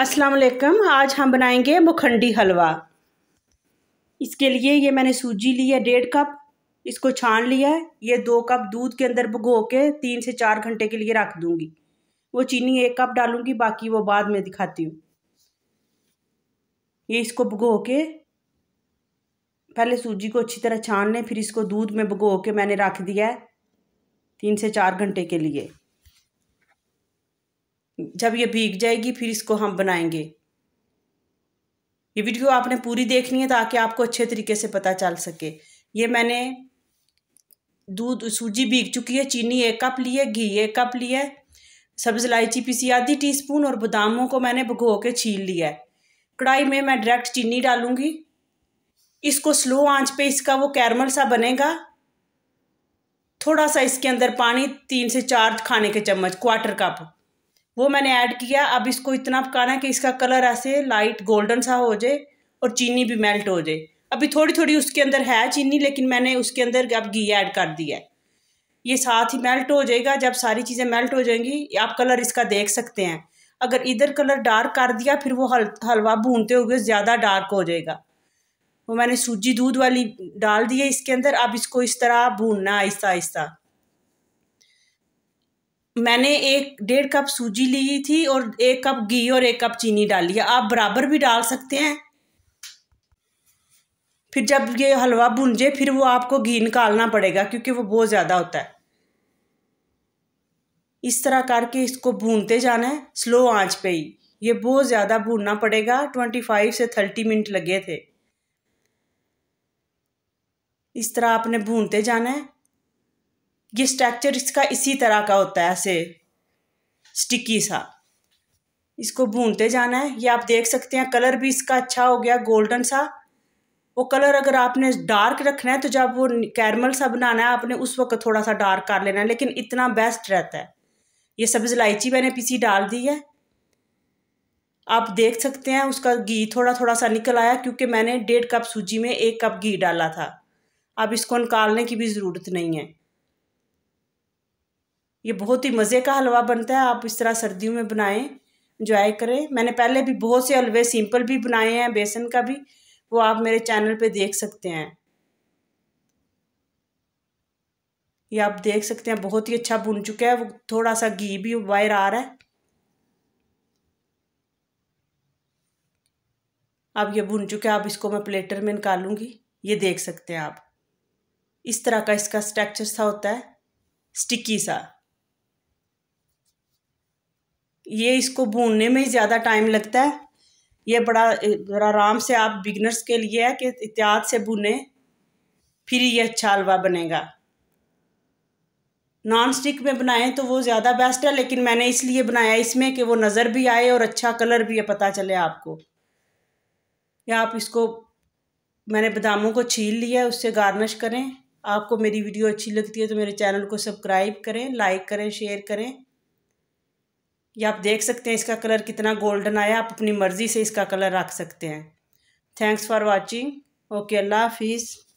अस्सलाम वालेकुम आज हम बनाएंगे मुखंडी हलवा इसके लिए ये मैंने सूजी ली है डेढ़ कप इसको छान लिया है ये दो कप दूध के अंदर भिगो के तीन से चार घंटे के लिए रख दूंगी वो चीनी एक कप डालूंगी बाकी वो बाद में दिखाती हूँ ये इसको भिगो के पहले सूजी को अच्छी तरह छान लें फिर इसको दूध में भिगो के मैंने रख दिया है तीन से चार घंटे के लिए जब ये भीग जाएगी फिर इसको हम बनाएंगे ये वीडियो आपने पूरी देखनी है ताकि आपको अच्छे तरीके से पता चल सके ये मैंने दूध सूजी भीग चुकी है चीनी एक कप ली है घी एक कप लिया है सब्ज़ इलायची पीसी आधी टी स्पून और बादामों को मैंने भगो के छील लिया है कढ़ाई में मैं डायरेक्ट चीनी डालूंगी इसको स्लो आंच पे इसका वो कैरमल सा बनेगा थोड़ा सा इसके अंदर पानी तीन से चार खाने के चम्मच क्वार्टर कप वो मैंने ऐड किया अब इसको इतना पकाना है कि इसका कलर ऐसे लाइट गोल्डन सा हो जाए और चीनी भी मेल्ट हो जाए अभी थोड़ी थोड़ी उसके अंदर है चीनी लेकिन मैंने उसके अंदर अब घी ऐड कर दिया है ये साथ ही मेल्ट हो जाएगा जब सारी चीज़ें मेल्ट हो जाएंगी आप कलर इसका देख सकते हैं अगर इधर कलर डार्क कर दिया फिर वो हल हलवा भूनते हुए ज़्यादा डार्क हो जाएगा वो मैंने सूजी दूध वाली डाल दी है इसके अंदर अब इसको इस तरह भूनना आहिस्ता आहिस्ता मैंने एक डेढ़ कप सूजी ली थी और एक कप घी और एक कप चीनी डाली है आप बराबर भी डाल सकते हैं फिर जब ये हलवा भुंजे फिर वो आपको घी निकालना पड़ेगा क्योंकि वो बहुत ज़्यादा होता है इस तरह करके इसको भूनते जाना है स्लो आंच पे ही ये बहुत ज़्यादा भूनना पड़ेगा ट्वेंटी फाइव से थर्टी मिनट लगे थे इस तरह आपने भूनते जाना है ये स्ट्रक्चर इसका इसी तरह का होता है ऐसे स्टिकी सा इसको भूनते जाना है ये आप देख सकते हैं कलर भी इसका अच्छा हो गया गोल्डन सा वो कलर अगर आपने डार्क रखना है तो जब वो कैरमल सा बनाना है आपने उस वक्त थोड़ा सा डार्क कर लेना है लेकिन इतना बेस्ट रहता है ये सब्ज़ इलायची मैंने पीसी डाल दी है आप देख सकते हैं उसका घी थोड़ा थोड़ा सा निकल आया क्योंकि मैंने डेढ़ कप सूजी में एक कप घी डाला था अब इसको निकालने की भी ज़रूरत नहीं है ये बहुत ही मज़े का हलवा बनता है आप इस तरह सर्दियों में बनाएं इंजॉय करें मैंने पहले भी बहुत से हलवे सिंपल भी बनाए हैं बेसन का भी वो आप मेरे चैनल पे देख सकते हैं ये आप देख सकते हैं बहुत ही अच्छा बुन चुका है वो थोड़ा सा घी भी वायर आ रहा है अब ये भुन चुके हैं आप इसको मैं प्लेटर में निकालूंगी ये देख सकते हैं आप इस तरह का इसका स्ट्रक्चर सा होता है स्टिकी सा ये इसको भूनने में ही ज़्यादा टाइम लगता है ये बड़ा बड़ा आराम से आप बिगनर्स के लिए है कि एहतियात से भुने फिर ये अच्छा हलवा बनेगा नॉन स्टिक में बनाएं तो वो ज़्यादा बेस्ट है लेकिन मैंने इसलिए बनाया इसमें कि वो नज़र भी आए और अच्छा कलर भी है पता चले आपको या आप इसको मैंने बादामों को छील लिया उससे गार्निश करें आपको मेरी वीडियो अच्छी लगती है तो मेरे चैनल को सब्सक्राइब करें लाइक करें शेयर करें ये आप देख सकते हैं इसका कलर कितना गोल्डन आया आप अपनी मर्ज़ी से इसका कलर रख सकते हैं थैंक्स फॉर वॉचिंग ओके अल्लाह हाफिज़